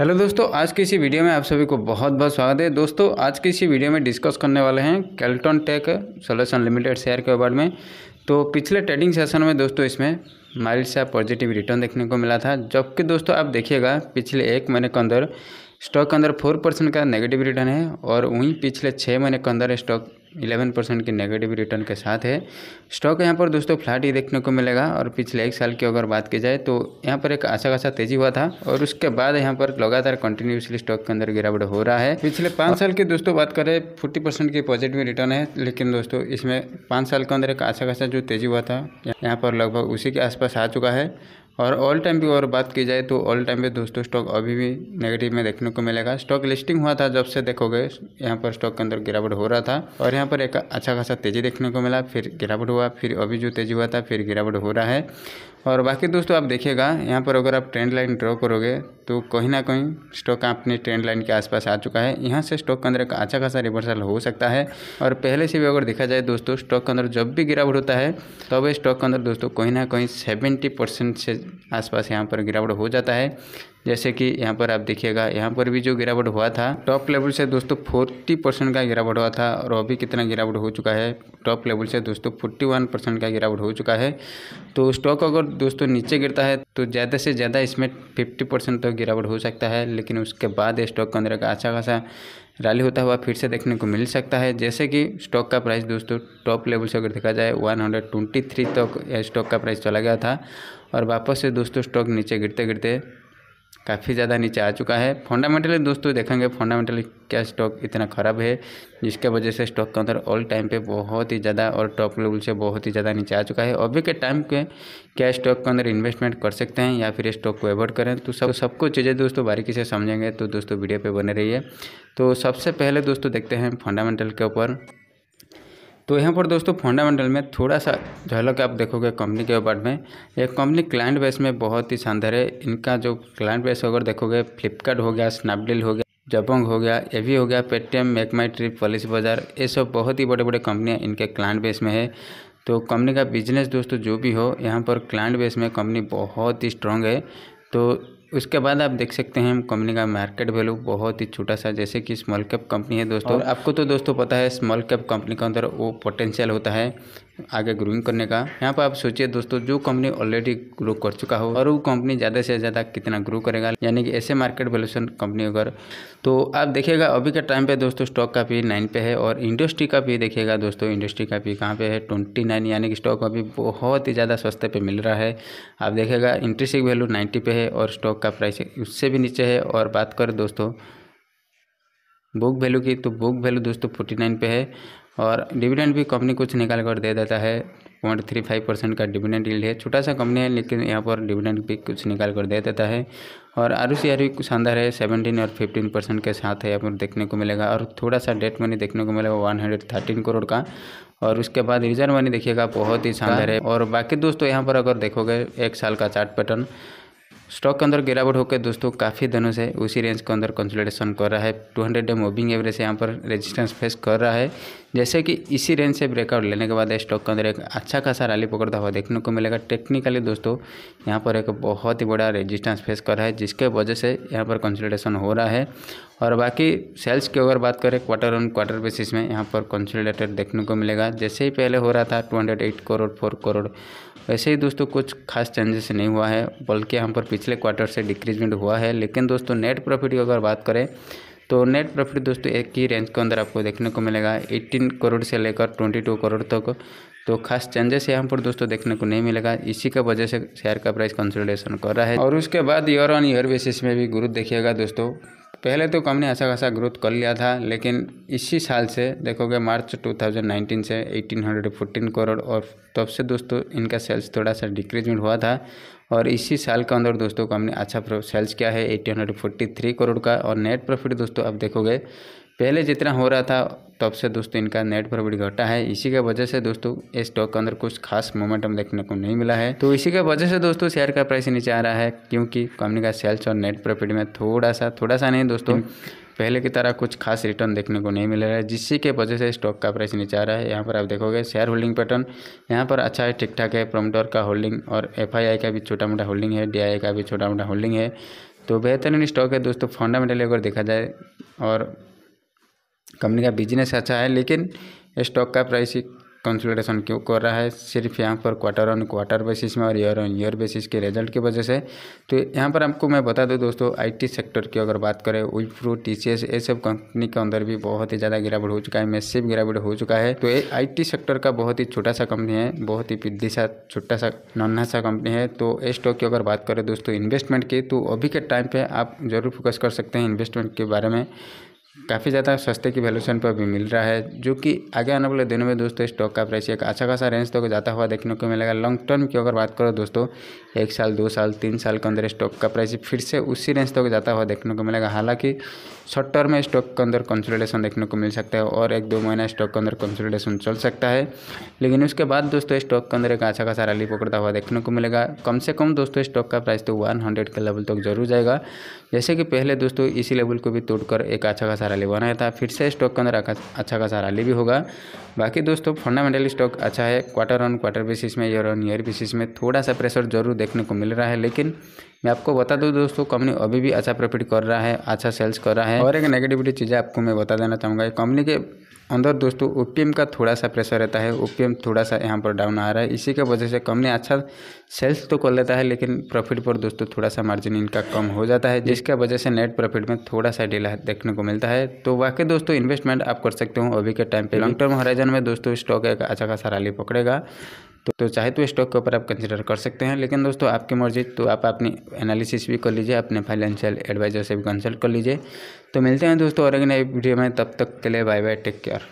Hello दोस्तों आज की इसी वीडियो में आप सभी को बहुत बहुत स्वागत है दोस्तों आज की इसी वीडियो में डिस्कस करने वाले हैं Kellton tech solution limited share के बारे में तो पिछले ट्रेडिंग सेशन में दोस्तों इसमें माइल सा पॉजिटिव रिटर्न देखने को मिला था जबकि दोस्तों आप देखिएगा पिछले एक महीने के अंदर स्टॉक के अंदर फोर परसेंट का नेगेटिव रिटर्न है और वहीं पिछले छः महीने के अंदर स्टॉक 11 परसेंट के नेगेटिव रिटर्न के साथ है स्टॉक यहाँ पर दोस्तों फ्लैट ही देखने को मिलेगा और पिछले एक साल की अगर बात की जाए तो यहाँ पर एक आशा खासा तेजी हुआ था और उसके बाद यहाँ पर लगातार कंटिन्यूसली स्टॉक के अंदर गिरावट हो रहा है पिछले पाँच साल की दोस्तों बात करें फोर्टी परसेंट की पॉजिटिव रिटर्न है लेकिन दोस्तों इसमें पाँच साल के अंदर एक आशा खासा जो तेजी हुआ था यहाँ पर लगभग उसी के आसपास आ चुका है और ऑल टाइम की अगर बात की जाए तो ऑल टाइम पे दोस्तों स्टॉक अभी भी नेगेटिव में देखने को मिलेगा स्टॉक लिस्टिंग हुआ था जब से देखोगे यहाँ पर स्टॉक के अंदर गिरावट हो रहा था और यहाँ पर एक अच्छा खासा तेज़ी देखने को मिला फिर गिरावट हुआ फिर अभी जो तेज़ी हुआ था फिर गिरावट हो रहा है और बाकी दोस्तों आप देखिएगा यहाँ पर अगर आप ट्रेंड लाइन ड्रॉ करोगे तो कहीं ना कहीं स्टॉक अपने ट्रेंड लाइन के आसपास आ चुका है यहाँ से स्टॉक के अंदर एक अच्छा खासा रिवर्सल हो सकता है और पहले से भी अगर देखा जाए दोस्तों स्टॉक के अंदर जब भी गिरावट होता है तब तो स्टॉक के अंदर दोस्तों कहीं ना कहीं सेवेंटी परसेंट से आसपास यहाँ पर गिरावट हो जाता है जैसे कि यहाँ पर आप देखिएगा यहाँ पर भी जो गिरावट हुआ था टॉप लेवल से दोस्तों फोर्टी परसेंट का गिरावट हुआ था और अभी कितना गिरावट हो चुका है टॉप लेवल से दोस्तों फोर्टी वन परसेंट का गिरावट हो चुका है तो स्टॉक अगर दोस्तों नीचे गिरता है तो ज़्यादा से ज़्यादा इसमें फिफ्टी परसेंट तक गिरावट हो सकता है लेकिन उसके बाद स्टॉक के अंदर का अच्छा खासा रैली होता हुआ फिर से देखने को मिल सकता है जैसे कि स्टॉक का प्राइस दोस्तों टॉप लेवल से अगर देखा जाए थ्री तक स्टॉक का प्राइस चला गया था और वापस से दोस्तों स्टॉक नीचे गिरते गिरते काफ़ी ज़्यादा नीचे आ चुका है फंडामेंटली दोस्तों देखेंगे फंडामेंटली क्या स्टॉक इतना ख़राब है जिसके वजह से स्टॉक के अंदर ऑल टाइम पे बहुत ही ज़्यादा और टॉप लेवल से बहुत ही ज़्यादा नीचे आ चुका है अभी के टाइम के क्या स्टॉक के अंदर इन्वेस्टमेंट कर सकते हैं या फिर स्टॉक को एवॉइड करें तो सब सबको चीज़ें दोस्तों बारीकी से समझेंगे तो दोस्तों वीडियो पर बने रही तो सबसे पहले दोस्तों देखते हैं फंडामेंटल के ऊपर तो यहाँ पर दोस्तों फंडामेंटल में थोड़ा सा झलक आप देखोगे कंपनी के ऊपर में ये कंपनी क्लाइंट बेस में बहुत ही शानदार है इनका जो क्लाइंट बेस अगर देखोगे फ्लिपकार्ट हो गया स्नैपडील हो गया जबोंग हो गया ये भी हो गया Paytm MakeMyTrip Policybazaar ये सब बहुत ही बड़े बड़े कंपनियाँ इनके क्लाइंट बेस में है तो कंपनी का बिजनेस दोस्तों जो भी हो यहाँ पर क्लाइंट बेस में कंपनी बहुत ही स्ट्रांग है तो उसके बाद आप देख सकते हैं कंपनी का मार्केट वैल्यू बहुत ही छोटा सा जैसे कि स्मॉल कैप कंपनी है दोस्तों और आपको तो दोस्तों पता है स्मॉल कैप कंपनी के अंदर वो पोटेंशियल होता है आगे ग्रोइंग करने का यहाँ पर आप सोचिए दोस्तों जो कंपनी ऑलरेडी ग्रो कर चुका हो और वो कंपनी ज़्यादा से ज़्यादा कितना ग्रो करेगा यानी कि ऐसे मार्केट वैल्यूशन कंपनी अगर तो आप देखिएगा अभी के टाइम पर दोस्तों स्टॉक का भी नाइन पे है और इंडस्ट्री का भी देखिएगा दोस्तों इंडस्ट्री का भी कहाँ पर है ट्वेंटी नाइन यानी कि स्टॉक अभी बहुत ही ज़्यादा सस्ते पर मिल रहा है आप देखेगा इंट्रेसिक वैल्यू नाइन्टी पे है और स्टॉक का प्राइस उससे भी नीचे है और बात करें दोस्तों बुक वैल्यू की तो बुक वैल्यू दोस्तों फोर्टी नाइन पे है और डिविडेंड भी कंपनी कुछ निकाल कर दे देता है पॉइंट थ्री फाइव परसेंट का डिविडेंड डील है छोटा सा कंपनी है लेकिन यहाँ पर डिविडेंड भी कुछ निकाल कर दे देता है और आर सी आर भी शानदार है सेवनटीन और फिफ्टीन परसेंट के साथ है यहाँ पर देखने को मिलेगा और थोड़ा सा डेट मनी देखने को मिलेगा वन हंड्रेड थर्टीन करोड़ का और उसके बाद रिजर्व मनी देखिएगा बहुत ही शानदार है और बाकी दोस्तों यहाँ पर अगर देखोगे एक साल का चार्ट पैटर्न स्टॉक के अंदर गिरावट होकर दोस्तों काफ़ी दिनों से उसी रेंज के अंदर कंसोलिडेशन कर रहा है 200 डे मूविंग एवरेज यहाँ पर रेजिस्टेंस फेस कर रहा है जैसे कि इसी रेंज से ब्रेकआउट लेने के बाद स्टॉक के अंदर एक अच्छा खासा रैली पकड़ता हुआ देखने को मिलेगा टेक्निकली दोस्तों यहाँ पर एक बहुत ही बड़ा रजिस्टेंस फेस कर रहा है जिसके वजह से यहाँ पर कंसोलिडेशन हो रहा है और बाकी सेल्स की अगर बात करें क्वार्टर ऑन क्वार्टर बेसिस में यहाँ पर कंसोलिडेटेड देखने को मिलेगा जैसे ही पहले हो रहा था टू करोड़ फोर करोड़ वैसे ही दोस्तों कुछ खास चेंजेस नहीं हुआ है बल्कि यहाँ पर पिछले क्वार्टर से डिक्रीजमेंट हुआ है लेकिन दोस्तों नेट प्रॉफिट की अगर बात करें तो नेट प्रॉफिट दोस्तों एक ही रेंज के अंदर आपको देखने को मिलेगा 18 करोड़ से लेकर 22 करोड़ तक तो, तो खास चेंजेस यहाँ पर दोस्तों देखने को नहीं मिलेगा इसी के वजह से शेयर का प्राइस कंसल्टेशन कर रहा है और उसके बाद ईयर ऑन ईयर बेसिस में भी ग्रोथ देखिएगा दोस्तों पहले तो कंपनी अच्छा खासा ग्रोथ कर लिया था लेकिन इसी साल से देखोगे मार्च 2019 से 1814 करोड़ और तब से दोस्तों इनका सेल्स थोड़ा सा डिक्रीजमेंट हुआ था और इसी साल के अंदर दोस्तों कंपनी अच्छा सेल्स किया है 1843 करोड़ का और नेट प्रॉफिट दोस्तों अब देखोगे पहले जितना हो रहा था तब से दोस्तों इनका नेट प्रॉफिट घटा है इसी के वजह से दोस्तों इस स्टॉक के अंदर कुछ खास मोमेंटम देखने को नहीं मिला है तो इसी के वजह से दोस्तों शेयर का प्राइस नीचे आ रहा है क्योंकि कंपनी का सेल्स और नेट प्रॉफिट में थोड़ा सा थोड़ा सा नहीं दोस्तों हम्म। पहले की तरह कुछ खास रिटर्न देखने को नहीं मिल रहा है जिससे के वजह से स्टॉक का प्राइस नीचे आ रहा है यहाँ पर आप देखोगे शेयर होल्डिंग पैटर्न यहाँ पर अच्छा है ठीक ठाक है प्रोमोटर का होल्डिंग और एफ का भी छोटा मोटा होल्डिंग है डी का भी छोटा मोटा होल्डिंग है तो बेहतरीन स्टॉक है दोस्तों फंडामेंटली अगर देखा जाए और कंपनी का बिजनेस अच्छा है लेकिन स्टॉक का प्राइस कंसल्टेशन क्यों कर रहा है सिर्फ यहाँ पर क्वार्टर ऑन क्वार्टर बेसिस में और ईयर ऑन ईयर बेसिस के रिजल्ट की वजह से तो यहाँ पर आपको मैं बता दूँ दोस्तों आईटी सेक्टर की अगर बात करें विप्रो टी सी एस ये सब कंपनी के अंदर भी बहुत ही ज़्यादा गिरावट हो चुका है मैसिव गिरावट हो चुका है तो ये आई सेक्टर का बहुत ही छोटा सा कंपनी है बहुत ही पिद्दी सा छोटा सा नन्हा सा कंपनी है तो ये स्टॉक की अगर बात करें दोस्तों इन्वेस्टमेंट की तो अभी के टाइम पर आप जरूर फोकस कर सकते हैं इन्वेस्टमेंट के बारे में काफ़ी ज़्यादा सस्ते की वैल्यूशन पर भी मिल रहा है जो कि आगे आने वाले दिनों में दोस्तों स्टॉक का प्राइस एक अच्छा खासा रेंज तक जाता हुआ देखने को मिलेगा लॉन्ग टर्म की अगर बात करो दोस्तों एक साल दो साल तीन साल के अंदर स्टॉक का प्राइस फिर से उसी रेंज तक जाता हुआ देखने को मिलेगा हालांकि शॉर्ट टर्म में स्टॉक के अंदर कंसोलिडेशन देखने को मिल सकता है और एक दो महीना स्टॉक के अंदर कंसोलिडेशन चल सकता है लेकिन उसके बाद दोस्तों स्टॉक के अंदर एक अच्छा खासा रैली पकड़ता हुआ देखने को मिलेगा कम से कम दोस्तों स्टॉक का प्राइस तो वन हंड्रेड के लेवल तक जरूर जाएगा जैसे कि पहले दोस्तों इसी लेवल को भी तोड़कर एक अच्छा खासा खासा रैली बनाया था फिर से स्टॉक के अंदर अच्छा खासा रैली भी होगा बाकी दोस्तों फंडामेंटली स्टॉक अच्छा है क्वार्टर ऑन क्वार्टर बेसिस में ईयर ऑन ईयर बेसिस में थोड़ा सा प्रेशर जरूर देखने को मिल रहा है लेकिन मैं आपको बता दूं दोस्तों कंपनी अभी भी अच्छा प्रॉफिट कर रहा है अच्छा सेल्स कर रहा है और एक नेगेटिविटी चीज़ें आपको मैं बता देना चाहूँगा कंपनी के अंदर दोस्तों ओ का थोड़ा सा प्रेशर रहता है ओ थोड़ा सा यहाँ पर डाउन आ रहा है इसी के वजह से कंपनी अच्छा सेल्स तो कर लेता है लेकिन प्रॉफिट पर दोस्तों थोड़ा सा मार्जिन इनका कम हो जाता है जिसके वजह से नेट प्रॉफिट में थोड़ा सा डीला देखने को मिलता है तो वाकई दोस्तों इन्वेस्टमेंट आप कर सकते हो अभी के टाइम पर लॉन्ग टर्म हराइजन में दोस्तों स्टॉक एक अच्छा खासा रैली पकड़ेगा तो, तो चाहे तो स्टॉक के ऊपर आप कंसिडर कर सकते हैं लेकिन दोस्तों आपकी मर्जी तो आप अपनी एनालिसिस भी कर लीजिए अपने फाइनेंशियल एडवाइजर से भी कंसल्ट कर लीजिए तो मिलते हैं दोस्तों और अगले वीडियो में तब तक के लिए बाय बाय टेक केयर